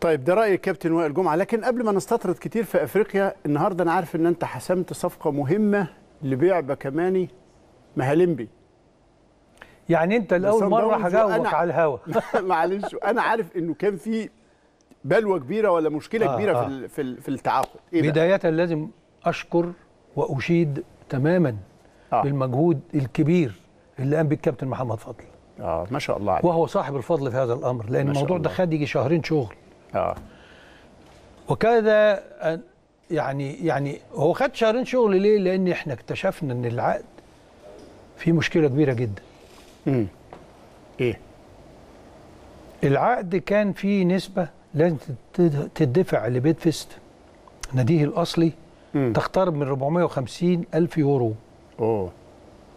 طيب ده راي الكابتن وائل جمعه لكن قبل ما نستطرد كتير في افريقيا النهارده انا عارف ان انت حسمت صفقه مهمه لبيع بكماني مهالمبي يعني انت لاول مره هجاوبك على الهوا معلش انا عارف انه كان في بلوه كبيره ولا مشكله آه كبيره آه. في في, في التعاقد إيه بدايه لازم اشكر واشيد تماما آه. بالمجهود الكبير اللي قام به الكابتن محمد فضل اه ما شاء الله عليك وهو صاحب الفضل في هذا الامر لان الموضوع ده خد يجي شهرين شغل اه وكذا آه، يعني يعني هو خد شهرين شغل ليه؟ لان احنا اكتشفنا ان العقد فيه مشكله كبيره جدا. امم ايه؟ العقد كان فيه نسبه لازم تدفع لبيت فيست ناديه الاصلي مم. تقترب من 450 الف يورو. اوه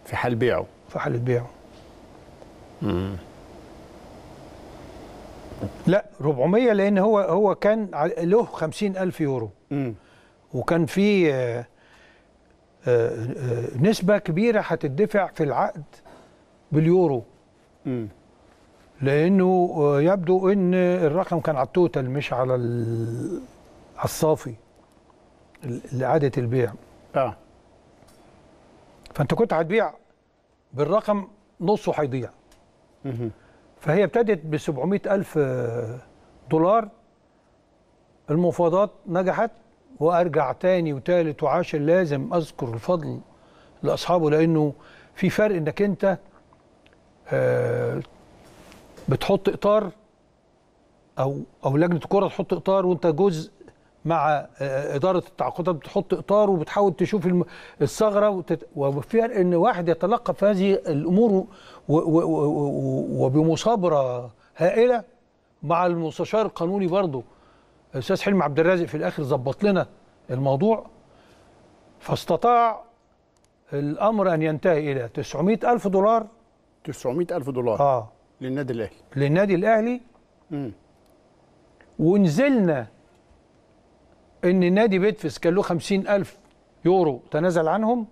في حال بيعه. في حال بيعه. امم لا 400 لان هو هو كان له 50000 يورو م. وكان في آه، آه، آه، نسبه كبيره هتدفع في العقد باليورو م. لانه يبدو ان الرقم كان على التوتال مش على الصافي لاعاده البيع اه فانت كنت هتبيع بالرقم نصه هيضيع فهي ابتدت ب 700 ألف دولار المفاوضات نجحت وارجع تاني وتالت وعاشر لازم اذكر الفضل لاصحابه لانه في فرق انك انت آه، بتحط اطار او او لجنه الكره تحط اطار وانت جزء مع آه، آه، اداره التعاقدات بتحط اطار وبتحاول تشوف الثغره وفي ان واحد يتلقى في هذه الامور وبمصابره وبمثابره هائله مع المستشار القانوني برضه الاستاذ حلمي عبد الرازق في الاخر ظبط لنا الموضوع فاستطاع الامر ان ينتهي الى 900 الف دولار 900 الف دولار اه للنادي الاهلي للنادي الاهلي امم ونزلنا ان نادي بيتفس كان له 50000 يورو تنازل عنهم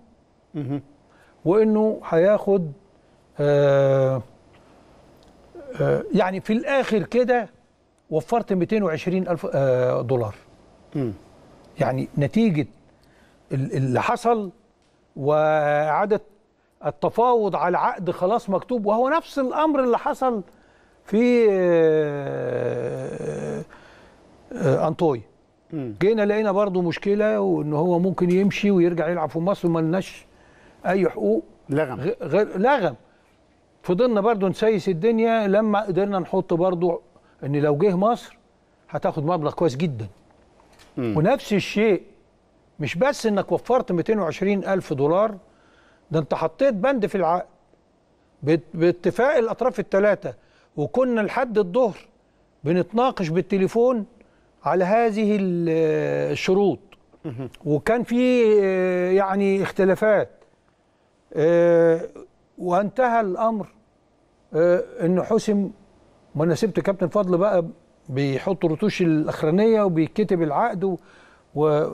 وانه هياخد آه آه يعني في الاخر كده وفرت 220000 آه دولار يعني نتيجه اللي حصل وإعادة التفاوض على عقد خلاص مكتوب وهو نفس الأمر اللي حصل في آه، آه، أنطوي جينا لقينا برضه مشكله وان هو ممكن يمشي ويرجع يلعب في مصر وما لناش اي حقوق لغم غير لغم فضلنا برضه نسيس الدنيا لما قدرنا نحط برضه ان لو جه مصر هتاخد مبلغ كويس جدا مم. ونفس الشيء مش بس انك وفرت 220 الف دولار ده انت حطيت بند في العقد باتفاق الاطراف الثلاثه وكنا لحد الظهر بنتناقش بالتليفون على هذه الشروط وكان في آه، يعني اختلافات آه، وانتهى الامر آه، انه حسم مناسبه كابتن فضل بقى بيحط رتوش الاخرانيه وبيتكتب العقد و...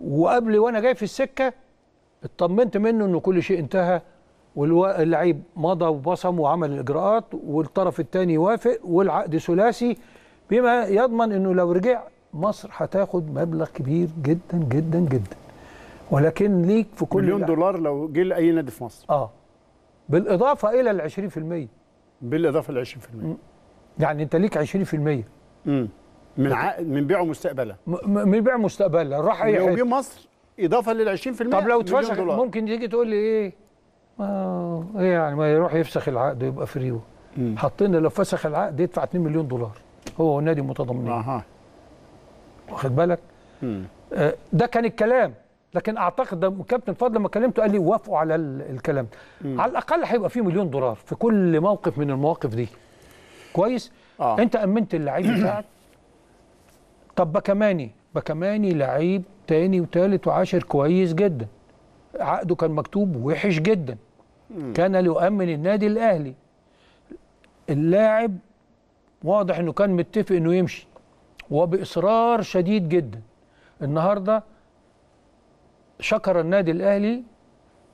وقبل وانا جاي في السكه اطمنت منه انه كل شيء انتهى واللعيب مضى وبصم وعمل الاجراءات والطرف الثاني وافق والعقد ثلاثي بما يضمن انه لو رجع مصر هتاخد مبلغ كبير جدا جدا جدا ولكن ليك في كل مليون دولار لو جه لاي نادي في مصر اه بالاضافه الى ال 20% بالاضافه ل 20% يعني انت ليك 20% امم من ع... من بيعه مستقبلا من بيعه مستقبلا راح اي لو جه مصر اضافه لل 20% طب لو اتفشخ ممكن تيجي تقول لي ايه ما ايه يعني ما يروح يفسخ العقد ويبقى فري حطينا لو فسخ العقد يدفع 2 مليون دولار هو والنادي متضامنين اها واخد بالك آه، ده كان الكلام لكن اعتقد ده كابتن فضل لما كلمته قال لي وافقوا على الكلام مم. على الاقل هيبقى فيه مليون دولار في كل موقف من المواقف دي كويس آه. انت امنت اللعيب بتاعك طب بكماني بكماني لعيب تاني وتالت وعاشر كويس جدا عقده كان مكتوب وحش جدا مم. كان ليؤمن النادي الاهلي اللاعب واضح انه كان متفق انه يمشي وباصرار شديد جدا النهارده شكر النادي الاهلي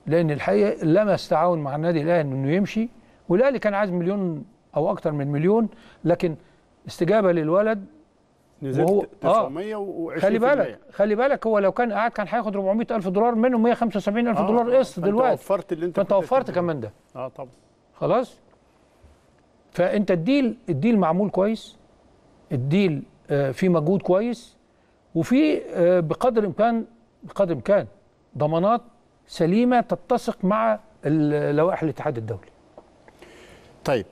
لان الحقيقه لم يستعاون مع النادي الاهلي انه يمشي والاهلي كان عايز مليون او اكتر من مليون لكن استجابه للولد نزلت وهو 920 آه خلي بالك خلي بالك هو لو كان قعد كان هياخد 400000 دولار منهم 175000 آه دولار قسط دلوقتي وفرت اللي انت فانت وفرت كمان ده اه طبعا خلاص فانت الديل الديل معمول كويس الديل آه، في مجهود كويس وفي آه، بقدر امكان بقدر امكان ضمانات سليمه تتسق مع لوائح الاتحاد الدولي. طيب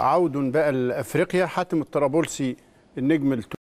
عود بقى لافريقيا حاتم الطرابلسي النجم